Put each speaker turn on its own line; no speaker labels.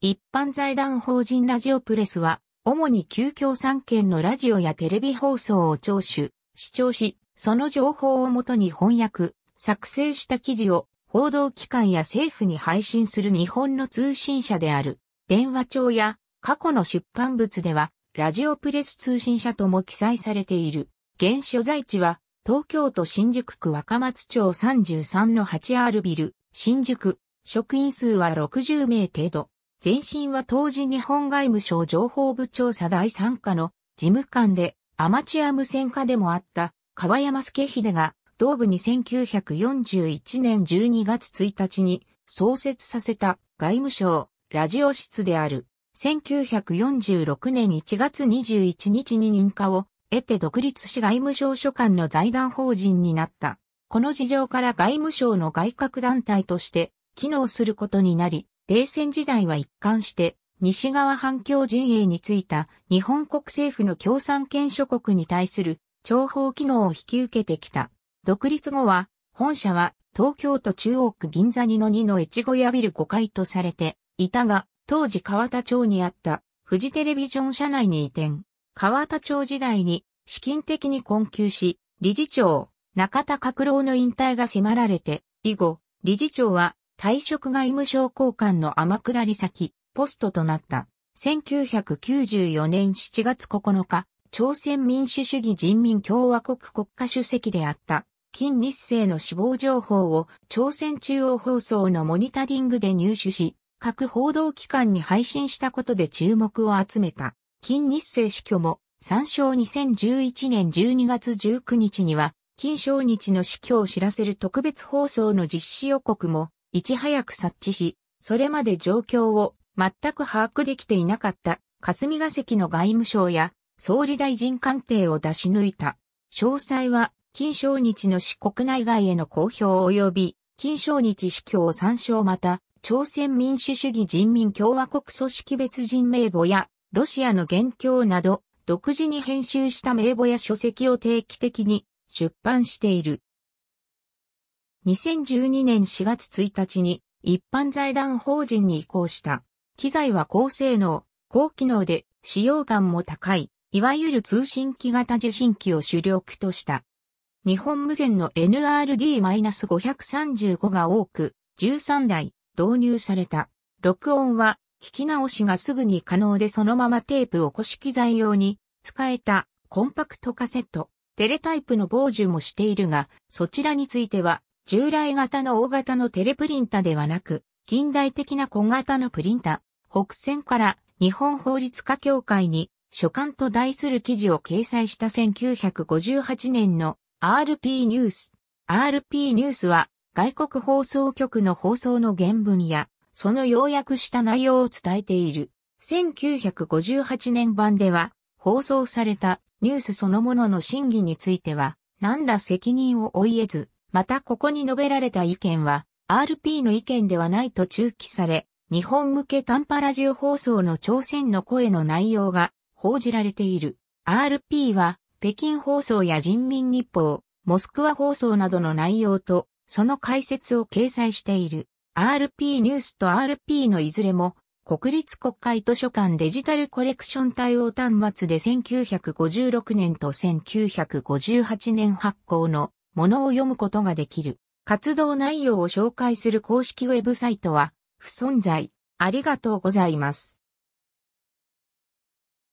一般財団法人ラジオプレスは、主に旧共産圏のラジオやテレビ放送を聴取、視聴し、その情報をもとに翻訳、作成した記事を報道機関や政府に配信する日本の通信社である。電話帳や過去の出版物では、ラジオプレス通信社とも記載されている。現所在地は、東京都新宿区若松町 33-8R ビル、新宿。職員数は60名程度。前身は当時日本外務省情報部調査第三課の事務官でアマチュア無線課でもあった川山助秀が同部に1941年12月1日に創設させた外務省ラジオ室である1946年1月21日に認可を得て独立し外務省所管の財団法人になった。この事情から外務省の外閣団体として機能することになり、冷戦時代は一貫して西側反共陣営についた日本国政府の共産権諸国に対する諜報機能を引き受けてきた。独立後は本社は東京都中央区銀座にの2の越後屋ビル5階とされていたが当時川田町にあったフジテレビジョン社内に移転。川田町時代に資金的に困窮し理事長中田角郎の引退が迫られて以後理事長は退職外務省交換の天下り先、ポストとなった。1994年7月9日、朝鮮民主主義人民共和国国家主席であった、金日成の死亡情報を朝鮮中央放送のモニタリングで入手し、各報道機関に配信したことで注目を集めた。金日成死去も、参照2011年12月19日には、金正日の死去を知らせる特別放送の実施予告もいち早く察知し、それまで状況を全く把握できていなかった霞が関の外務省や総理大臣官邸を出し抜いた。詳細は、金正日の市国内外への公表及び、金正日司教参照また、朝鮮民主主義人民共和国組織別人名簿や、ロシアの元凶など、独自に編集した名簿や書籍を定期的に出版している。2012年4月1日に一般財団法人に移行した。機材は高性能、高機能で使用感も高い、いわゆる通信機型受信機を主力とした。日本無線の NRD-535 が多く、13台導入された。録音は聞き直しがすぐに可能でそのままテープを古式材用に使えたコンパクトカセット。テレタイプの傍受もしているが、そちらについては従来型の大型のテレプリンタではなく、近代的な小型のプリンタ、北線から日本法律家協会に書簡と題する記事を掲載した1958年の RP ニュース。RP ニュースは外国放送局の放送の原文やその要約した内容を伝えている。1958年版では放送されたニュースそのものの審議については何ら責任を負い得ずまたここに述べられた意見は、RP の意見ではないと中記され、日本向け短波ラジオ放送の朝鮮の声の内容が報じられている。RP は、北京放送や人民日報、モスクワ放送などの内容と、その解説を掲載している。RP ニュースと RP のいずれも、国立国会図書館デジタルコレクション対応端末で1956年と1958年発行のものを読むことができる。活動内容を紹介する公式ウェブサイトは不存在。ありがとうございます。